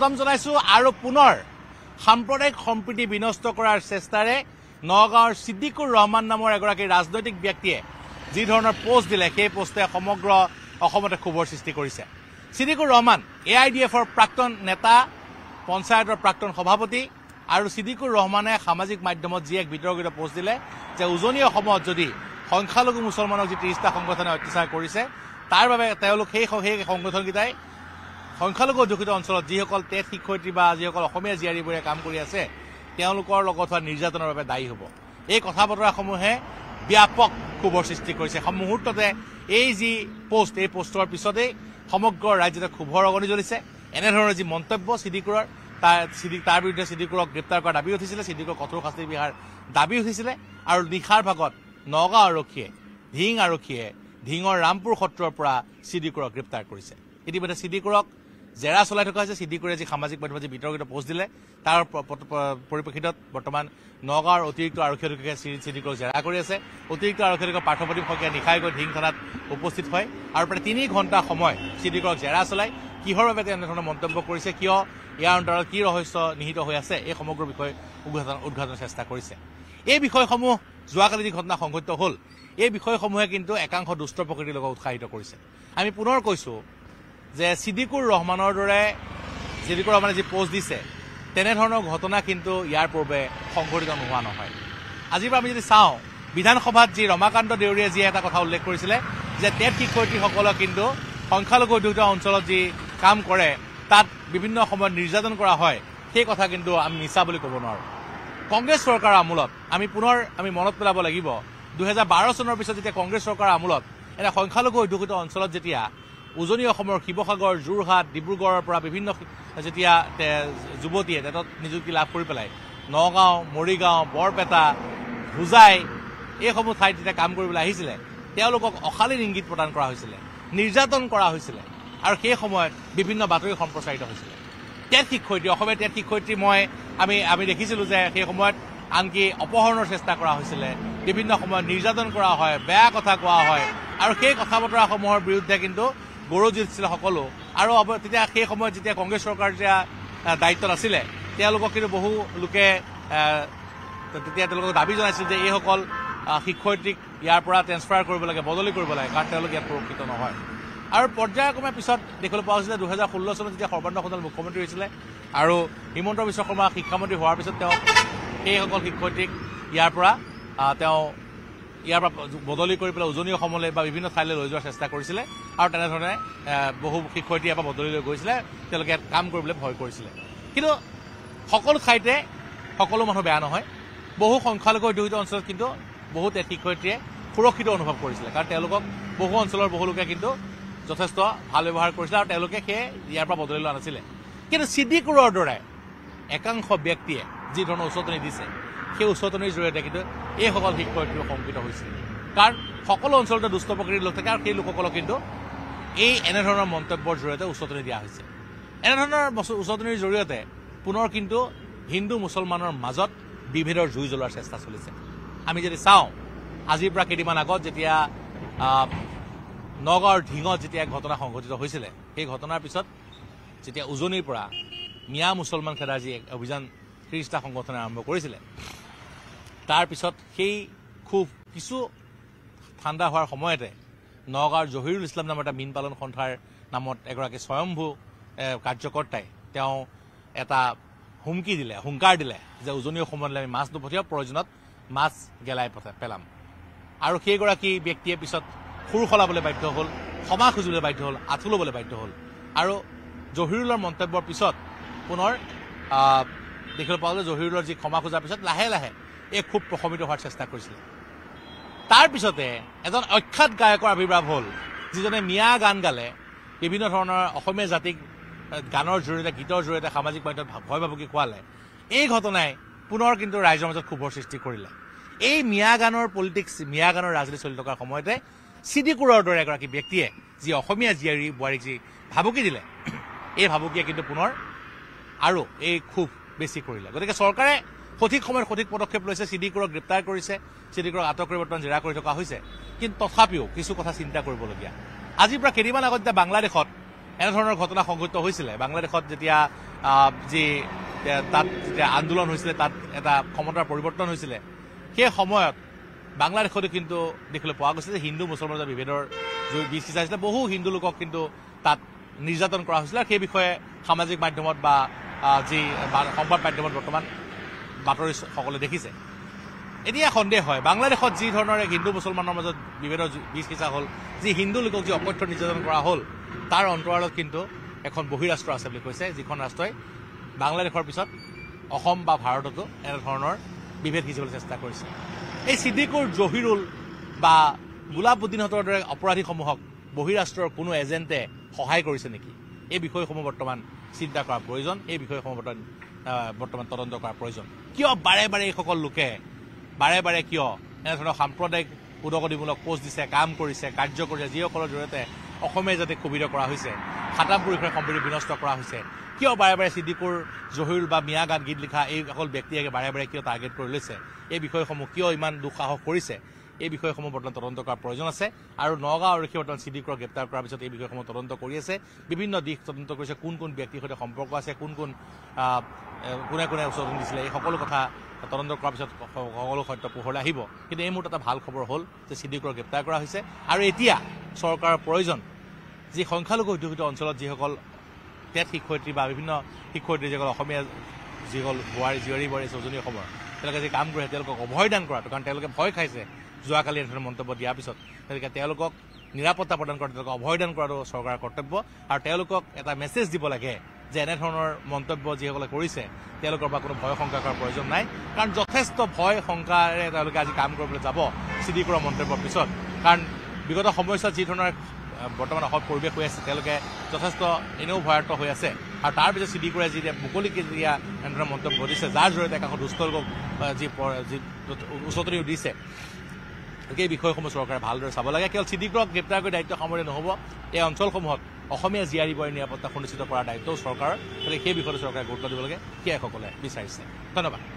স্বাগতম জানাইছো আৰু পুনৰ সাম্প্ৰদায়িক সম্প্ৰীতি বিনষ্ট কৰাৰ চেষ্টাৰে নগাঁৱৰ ছিদ্দিকুৰ ৰহমান নামৰ এগৰাকী ৰাজনৈতিক ব্যক্তিয়ে যি ধৰণৰ পোষ্ট দিলে সেই পোষ্টে সমগ্ৰ অসমতে ক্ষোভৰ সৃষ্টি কৰিছে ছিদ্দিকুৰ ৰহমান এ আই ডি এফৰ প্ৰাক্তন নেতা পঞ্চায়তৰ প্ৰাক্তন সভাপতি আৰু ছিদ্দিকুৰ ৰহমানে সামাজিক মাধ্যমত যি এক বিতৰ্কিত পোষ্ট দিলে যে উজনি অসমত যদি সংখ্যালঘু মুছলমানক যি ত্ৰিছটা সংগঠনে অত্যাচাৰ কৰিছে তাৰ বাবে তেওঁলোক সেই সেই সংগঠনকেইটাই সংখ্যালঘু অধ্যুষিত অঞ্চলত যিসকল টেট শিক্ষয়িত্ৰী বা যিসকল অসমীয়া জীয়াৰীবোৰে কাম কৰি আছে তেওঁলোকৰ লগত হোৱা নিৰ্যাতনৰ বাবে দায়ী হ'ব এই কথা বতৰাসমূহে ব্যাপক ক্ষোভৰ সৃষ্টি কৰিছে মুহূৰ্ততে এই যি পষ্ট এই পষ্টৰ পিছতেই সমগ্ৰ ৰাজ্যতে ক্ষোভৰ অগনি জ্বলিছে এনেধৰণৰ যি মন্তব্য চিডিকুৰৰ তাৰ চিডি তাৰ বিৰুদ্ধে চিডিকুৰক গ্ৰেপ্তাৰ কৰাৰ দাবী উঠিছিলে চিডিকুৰৰ কঠোৰ শাস্তি বিহাৰ দাবী উঠিছিলে আৰু নিশাৰ ভাগত নগাঁও আৰক্ষীয়ে ধিং আৰক্ষীয়ে ধিঙৰ ৰামপুৰ সত্ৰৰ পৰা চিডিকুৰক গ্ৰেপ্তাৰ কৰিছে ইতিমধ্যে চিডিকুৰক জেৰা চলাই থকা হৈছে সিদ্দিকুৰে যি সামাজিক মাধ্যমত যি বিতৰ্কিত পোষ্ট দিলে তাৰ পৰিপ্ৰেক্ষিতত বৰ্তমান নগাঁৱৰ অতিৰিক্ত আৰক্ষী অধীক্ষকে শ্ৰী সিদ্দিকুৰক জেৰা কৰি আছে অতিৰিক্ত আৰক্ষী অধীক্ষক পাৰ্থপ্ৰতিম শইকীয়া নিশাই গৈ ঢিং থানাত উপস্থিত হয় আৰু প্ৰায় তিনি ঘণ্টা সময় সিদ্দিকুৰক জেৰা চলাই কিহৰ বাবে তেনেধৰণৰ মন্তব্য কৰিছে কিয় ইয়াৰ অন্তৰত কি ৰহস্য নিহিত হৈ আছে এই সমগ্ৰ বিষয়ে উদঘাটন উদঘাটনৰ চেষ্টা কৰিছে এই বিষয়সমূহ যোৱাকালি যি ঘটনা সংঘটিত হ'ল এই বিষয়সমূহে কিন্তু একাংশ দুষ্ট প্ৰকৃতিৰ লগত উৎসাহিত কৰিছে আমি পুনৰ কৈছোঁ যে চিদিকুৰ ৰহমানৰ দৰে সিদিকুৰ ৰহমানে যি পোস্ট দিছে তেনেধৰণৰ ঘটনা কিন্তু ইয়াৰ পূৰ্বে সংঘটিত নোহোৱা নহয় আজিৰ পৰা আমি যদি চাওঁ বিধানসভাত যি ৰমাকান্ত দেউৰীয়ে যি এটা কথা উল্লেখ কৰিছিলে যে টেট শিক্ষয়িত্ৰীসকলক কিন্তু সংখ্যালঘু অধ্যুষিত অঞ্চলত যি কাম কৰে তাত বিভিন্ন সময়ত নিৰ্যাতন কৰা হয় সেই কথা কিন্তু আমি মিছা বুলি কব নোৱাৰোঁ কংগ্ৰেছ চৰকাৰৰ আমোলত আমি পুনৰ আমি মনত পেলাব লাগিব দুহেজাৰ বাৰ চনৰ পিছত যেতিয়া কংগ্ৰেছ চৰকাৰৰ আমোলত এটা সংখ্যালঘু অধ্যুষিত অঞ্চলত যেতিয়া উজনি অসমৰ শিৱসাগৰ যোৰহাট ডিব্ৰুগড়ৰ পৰা বিভিন্ন যেতিয়া যুৱতীয়ে তেহেঁতক নিযুক্তি লাভ কৰি পেলাই নগাঁও মৰিগাঁও বৰপেটা হোজাই এইসমূহ ঠাইত যেতিয়া কাম কৰিবলৈ আহিছিলে তেওঁলোকক অশালীন ইংগিত প্ৰদান কৰা হৈছিলে নিৰ্যাতন কৰা হৈছিলে আৰু সেই সময়ত বিভিন্ন বাতৰি সম্প্ৰচাৰিত হৈছিলে টেট শিক্ষয়িত্ৰী অসমীয়া টেট শিক্ষয়িত্ৰী মই আমি আমি দেখিছিলোঁ যে সেই সময়ত আনকি অপহৰণৰ চেষ্টা কৰা হৈছিলে বিভিন্ন সময়ত নিৰ্যাতন কৰা হয় বেয়া কথা কোৱা হয় আৰু সেই কথা বতৰাসমূহৰ বিৰুদ্ধে কিন্তু বড়ো জিতিছিল সকলো আৰু তেতিয়া সেই সময়ত যেতিয়া কংগ্ৰেছ চৰকাৰ যেতিয়া দায়িত্বত আছিলে তেওঁলোকক কিন্তু বহু লোকে তেতিয়া তেওঁলোকক দাবী জনাইছিল যে এইসকল শিক্ষয়িত্ৰীক ইয়াৰ পৰা ট্ৰেন্সফাৰ কৰিব লাগে বদলি কৰিব লাগে কাৰণ তেওঁলোক ইয়াত সুৰক্ষিত নহয় আৰু পৰ্যায়ক্ৰমে পিছত দেখিবলৈ পোৱা হৈছিলে দুহেজাৰ ষোল্ল চনত যেতিয়া সৰ্বানন্দ সোণোৱাল মুখ্যমন্ত্ৰী হৈছিলে আৰু হিমন্ত বিশ্ব শৰ্মা শিক্ষামন্ত্ৰী হোৱাৰ পিছত তেওঁ সেইসকল শিক্ষয়িত্ৰীক ইয়াৰ পৰা তেওঁ ইয়াৰ পৰা বদলি কৰি পেলাই উজনি অসমলৈ বা বিভিন্ন ঠাইলৈ লৈ যোৱাৰ চেষ্টা কৰিছিলে আৰু তেনেধৰণে বহু শিক্ষয়িত্ৰী ইয়াৰ পৰা বদলি লৈ গৈছিলে তেওঁলোকে ইয়াত কাম কৰিবলৈ ভয় কৰিছিলে কিন্তু সকলো ঠাইতে সকলো মানুহ বেয়া নহয় বহু সংখ্যালঘু অধ্যুষিত অঞ্চলত কিন্তু বহু তেজ শিক্ষয়িত্ৰীয়ে সুৰক্ষিত অনুভৱ কৰিছিলে কাৰণ তেওঁলোকক বহু অঞ্চলৰ বহু লোকে কিন্তু যথেষ্ট ভাল ব্যৱহাৰ কৰিছিলে আৰু তেওঁলোকে সেয়ে ইয়াৰ পৰা বদলি লোৱা নাছিলে কিন্তু চিডিকোৰৰ দৰে একাংশ ব্যক্তিয়ে যি ধৰণৰ উচতনি দিছে সেই উচতনিৰ জৰিয়তে কিন্তু এইসকল শিক্ষয়িত্ৰী সংকিত হৈছিল কাৰণ সকলো অঞ্চলতে দুষ্ট প্ৰকৃতিৰ লোক থাকে আৰু সেই লোকসকলক কিন্তু এই এনেধৰণৰ মন্তব্যৰ জৰিয়তে উচতনি দিয়া হৈছে এনেধৰণৰ উচতনিৰ জৰিয়তে পুনৰ কিন্তু হিন্দু মুছলমানৰ মাজত বিভেদৰ জুই জ্বলোৱাৰ চেষ্টা চলিছে আমি যদি চাওঁ আজিৰ পৰা কেইদিনমান আগত যেতিয়া নগাঁৱৰ ঢিঙত যেতিয়া এক ঘটনা সংঘটিত হৈছিলে সেই ঘটনাৰ পিছত যেতিয়া উজনিৰ পৰা মিয়া মুছলমান খেদাৰ যি এক অভিযান খ্ৰীষ্টা সংগঠনে আৰম্ভ কৰিছিলে তাৰ পিছত সেই খুব কিছু ঠাণ্ডা হোৱাৰ সময়তে নগাঁৱৰ জহিৰুল ইছলাম নামৰ এটা মীন পালন সন্থাৰ নামত এগৰাকী স্বয়ম্ভু কাৰ্যকৰ্তাই তেওঁ এটা হুমকি দিলে হুংকাৰ দিলে যে উজনি অসমলৈ আমি মাছ নপঠিয়াওঁ প্ৰয়োজনত মাছ গেলাই পঠাই পেলাম আৰু সেইগৰাকী ব্যক্তিয়ে পিছত সুৰ সলাবলৈ বাধ্য হ'ল ক্ষমা খুজিবলৈ বাধ্য হ'ল আঁঠু ল'বলৈ বাধ্য হ'ল আৰু জহিৰুলৰ মন্তব্যৰ পিছত পুনৰ দেখিবলৈ পাওঁ যে জহিৰুলৰ যি ক্ষমা খোজাৰ পিছত লাহে লাহে এই খুব প্ৰশমিত হোৱাৰ চেষ্টা কৰিছিলে তাৰপিছতে এজন অখ্যাত গায়কৰ আৱিৰ্ভাৱ হ'ল যিজনে মিয়া গান গালে বিভিন্ন ধৰণৰ অসমীয়া জাতিক গানৰ জৰিয়তে গীতৰ জৰিয়তে সামাজিক মাধ্যমত ভয় ভাবুকি খোৱালে এই ঘটনাই পুনৰ কিন্তু ৰাইজৰ মাজত ক্ষোভৰ সৃষ্টি কৰিলে এই মিয়া গানৰ পলিটিক্স মিয়া গানৰ ৰাজনীতি চলি থকাৰ সময়তে চিডিকুৰৰ দৰে এগৰাকী ব্যক্তিয়ে যি অসমীয়া জীয়াৰী বোৱাৰীক যি ভাবুকি দিলে এই ভাবুকিয়ে কিন্তু পুনৰ আৰু এই ক্ষোভ বেছি কৰিলে গতিকে চৰকাৰে সঠিক সময়ত সঠিক পদক্ষেপ লৈছে চিডিকুৰক গ্ৰেপ্তাৰ কৰিছে চিডিকুৰক আটক কৰি বৰ্তমান জেৰা কৰি থকা হৈছে কিন্তু তথাপিও কিছু কথা চিন্তা কৰিবলগীয়া আজিৰ পৰা কেইদিনমান আগত যেতিয়া বাংলাদেশত এনেধৰণৰ ঘটনা সংঘটিত হৈছিলে বাংলাদেশত যেতিয়া যি তাত যেতিয়া আন্দোলন হৈছিলে তাত এটা ক্ষমতাৰ পৰিৱৰ্তন হৈছিলে সেই সময়ত বাংলাদেশতো কিন্তু দেখিবলৈ পোৱা গৈছিল যে হিন্দু মুছলমানৰ বিভেদৰ জুই বীজ সিঁচাইছিলে বহু হিন্দু লোকক কিন্তু তাত নিৰ্যাতন কৰা হৈছিলে আৰু সেই বিষয়ে সামাজিক মাধ্যমত বা যি সংবাদ মাধ্যমত বৰ্তমান বাতৰি সকলোৱে দেখিছে এতিয়া সন্দেহ হয় বাংলাদেশত যি ধৰণৰে হিন্দু মুছলমানৰ মাজত বিভেদৰ বীজ সিঁচা হ'ল যি হিন্দু লোকক যি অকথ্য নিৰ্যাতন কৰা হ'ল তাৰ অন্তৰালত কিন্তু এখন বহিৰাষ্ট্ৰ আছে বুলি কৈছে যিখন ৰাষ্ট্ৰই বাংলাদেশৰ পিছত অসম বা ভাৰততো এনেধৰণৰ বিভেদ সিঁচিবলৈ চেষ্টা কৰিছে এই ছিদ্দিকুৰ জহিৰুল বা গোলাবুদ্দিনহঁতৰ দৰে অপৰাধীসমূহক বহিৰাষ্ট্ৰৰ কোনো এজেণ্টে সহায় কৰিছে নেকি এই বিষয়সমূহ বৰ্তমান চিন্তা কৰাৰ প্ৰয়োজন এই বিষয়সমূহ বৰ্তমান বৰ্তমান তদন্ত কৰাৰ প্ৰয়োজন কিয় বাৰে বাৰে এইসকল লোকে বাৰে বাৰে কিয় এনেধৰণৰ সাম্প্ৰদায়িক উদগতিমূলক কোচ দিছে কাম কৰিছে কাৰ্য কৰিছে যিসকলৰ জৰিয়তে অসমে যাতে ক্ষোভিত কৰা হৈছে সাতাম পুৰুষৰ সম্পত্তি বিনষ্ট কৰা হৈছে কিয় বাৰে বাৰে ছিদ্দিকুৰ জহিৰুল বা মিয়া গান গীত লিখা এইসকল ব্যক্তিয়ে বাৰে বাৰে কিয় টাৰ্গেট কৰি লৈছে এই বিষয়সমূহ কিয় ইমান দুঃসাহস কৰিছে এই বিষয়সমূহ বৰ্তমান তদন্ত কৰাৰ প্ৰয়োজন আছে আৰু নগাঁও আৰক্ষী বৰ্তমান চিডিকৰ গ্ৰেপ্তাৰ কৰাৰ পিছত এই বিষয়সমূহ তদন্ত কৰি আছে বিভিন্ন দিশ তদন্ত কৰিছে কোন কোন ব্যক্তিৰ সৈতে সম্পৰ্ক আছে কোন কোন কোনে কোনে উচৰ দিছিলে এই সকলো কথা তদন্ত কৰাৰ পিছত সকলো সত্য পোহৰলৈ আহিব কিন্তু এই মুহূৰ্তত এটা ভাল খবৰ হ'ল যে চিডিকৰ গ্ৰেপ্তাৰ কৰা হৈছে আৰু এতিয়া চৰকাৰৰ প্ৰয়োজন যি সংখ্যালঘু অধ্যুষিত অঞ্চলত যিসকল টেট শিক্ষয়িত্ৰী বা বিভিন্ন শিক্ষয়িত্ৰী যিসকল অসমীয়া যিসকল বোৱাৰী জীয়ৰী বোৱাৰী চজনী অসমৰ তেওঁলোকে যি কাম কৰিছে তেওঁলোকক অভয় দান কৰাটো কাৰণ তেওঁলোকে ভয় খাইছে যোৱাকালি এনেধৰণৰ মন্তব্য দিয়াৰ পিছত গতিকে তেওঁলোকক নিৰাপত্তা প্ৰদান কৰা তেওঁলোকক অভয়দান কৰাটো চৰকাৰৰ কৰ্তব্য আৰু তেওঁলোকক এটা মেছেজ দিব লাগে যে এনেধৰণৰ মন্তব্য যিসকলে কৰিছে তেওঁলোকৰ পৰা কোনো ভয় শংকা কৰাৰ প্ৰয়োজন নাই কাৰণ যথেষ্ট ভয় শংকাৰে তেওঁলোকে আজি কাম কৰিবলৈ যাব চি ডি কৰা মন্তব্যৰ পিছত কাৰণ বিগত সময়ছোৱাত যি ধৰণৰ বৰ্তমান অসম পৰিৱেশ হৈ আছে তেওঁলোকে যথেষ্ট এনেও ভয়াৰ্থ হৈ আছে আৰু তাৰ পিছত চি ডি কৰে যি মুকলিকে যেতিয়া এনেধৰণৰ মন্তব্য দিছে যাৰ জৰিয়তে একাংশ দুষ্টলোকক যি উচতনিও দিছে গতিকে এই বিষয়সমূহ চৰকাৰে ভালদৰে চাব লাগে কেৱল চিডিগ্ৰহক গ্ৰেপ্তাৰ কৰি দায়িত্ব সামৰি নহ'ব এই অঞ্চলসমূহত অসমীয়া জীয়াৰী বয়ৰ নিৰাপত্তা সুনিশ্চিত কৰাৰ দায়িত্বও চৰকাৰৰ গতিকে সেই বিষয়টো চৰকাৰে গুৰুত্ব দিব লাগে ক্ৰিয়াসকলে বিচাৰিছে ধন্যবাদ